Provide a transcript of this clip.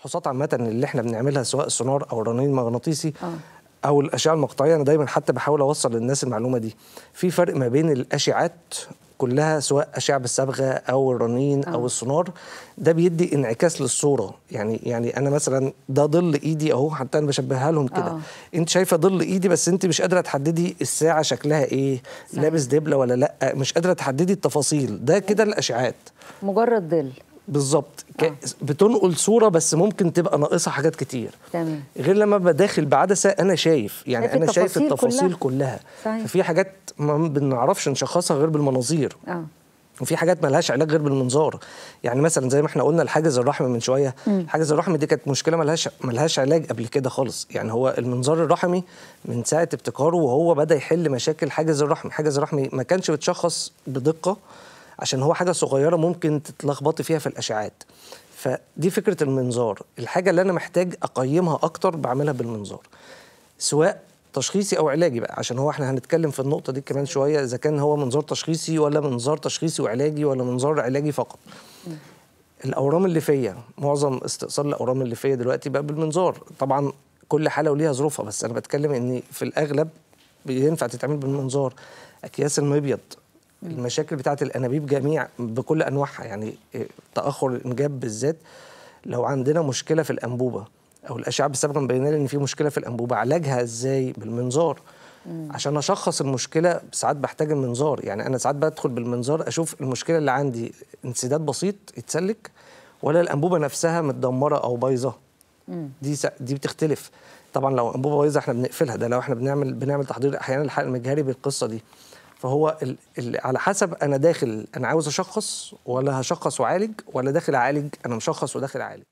الفحوصات عامه اللي احنا بنعملها سواء السونار او الرنين المغناطيسي آه. او الاشعه المقطعيه انا دايما حتى بحاول اوصل للناس المعلومه دي في فرق ما بين الاشعات كلها سواء اشعه بالصبغه او الرنين او آه. السونار ده بيدي انعكاس للصوره يعني يعني انا مثلا ده ظل ايدي اهو حتى انا بشبهها لهم كده آه. انت شايفه ظل ايدي بس انت مش قادره تحددي الساعه شكلها ايه صحيح. لابس دبله ولا لا مش قادره تحددي التفاصيل ده كده الاشعات مجرد ظل بالظبط آه. بتنقل صوره بس ممكن تبقى ناقصه حاجات كتير تمام غير لما ابقى داخل بعدسه انا شايف يعني انا شايف التفاصيل كلها, كلها. ففي حاجات ما بنعرفش نشخصها غير بالمناظير آه. وفي حاجات مالهاش علاج غير بالمنظار يعني مثلا زي ما احنا قلنا الحاجز الرحمي من شويه الحاجز الرحمي دي كانت مشكله مالهاش مالهاش علاج قبل كده خالص يعني هو المنظار الرحمي من ساعه ابتكاره وهو بدا يحل مشاكل حاجز الرحمي حاجز الرحمي ما كانش بتشخص بدقه عشان هو حاجه صغيره ممكن تتلخبطي فيها في الاشعاعات فدي فكره المنظار الحاجه اللي انا محتاج اقيمها اكتر بعملها بالمنظار سواء تشخيصي او علاجي بقى عشان هو احنا هنتكلم في النقطه دي كمان شويه اذا كان هو منظار تشخيصي ولا منظار تشخيصي وعلاجي ولا منظار علاجي فقط الاورام اللي فيا معظم استئصال الاورام اللي فيا دلوقتي بقى بالمنظار طبعا كل حاله وليها ظروفها بس انا بتكلم ان في الاغلب بينفع تتعمل بالمنظار اكياس المبيض المشاكل بتاعه الانابيب جميع بكل انواعها يعني تاخر الانجاب بالذات لو عندنا مشكله في الانبوبه او الاشعه السابقه مبينه لي ان في مشكله في الانبوبه علاجها ازاي بالمنظار عشان اشخص المشكله ساعات بحتاج المنظار يعني انا ساعات بدخل بالمنظار اشوف المشكله اللي عندي انسداد بسيط يتسلك ولا الانبوبه نفسها متدمره او بايظه دي س... دي بتختلف طبعا لو انبوبه بايظه احنا بنقفلها ده لو احنا بنعمل بنعمل تحضير احيانا الحقن المجهري بالقصه دي فهو على حسب انا داخل انا عاوز اشخص ولا هشخص واعالج ولا داخل اعالج انا مشخص وداخل اعالج